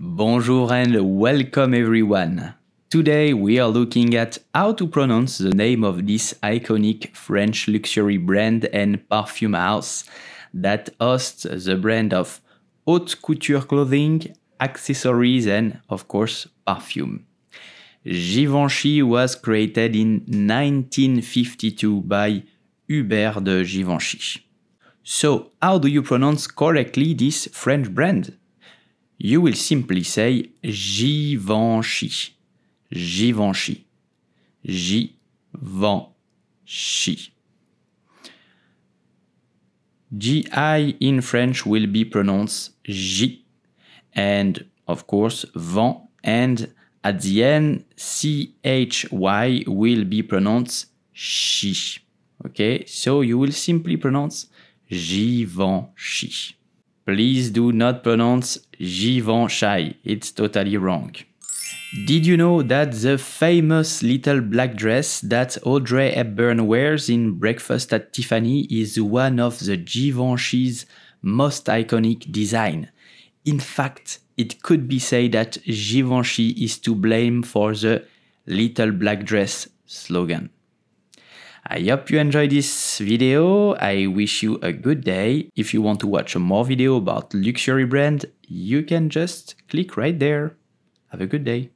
Bonjour and welcome everyone. Today we are looking at how to pronounce the name of this iconic French luxury brand and perfume house that hosts the brand of haute couture clothing, accessories and of course perfume. Givenchy was created in 1952 by Hubert de Givenchy. So, how do you pronounce correctly this French brand? you will simply say Givenchy. Givenchy. Givenchy. GI in French will be pronounced J and of course "van," and at the end CHY will be pronounced "chi." Okay, so you will simply pronounce Givenchy. Please do not pronounce Givenchy. It's totally wrong. Did you know that the famous little black dress that Audrey Hepburn wears in Breakfast at Tiffany is one of the Givenchy's most iconic design? In fact, it could be said that Givenchy is to blame for the little black dress slogan. I hope you enjoyed this video. I wish you a good day. If you want to watch more video about luxury brand, you can just click right there. Have a good day.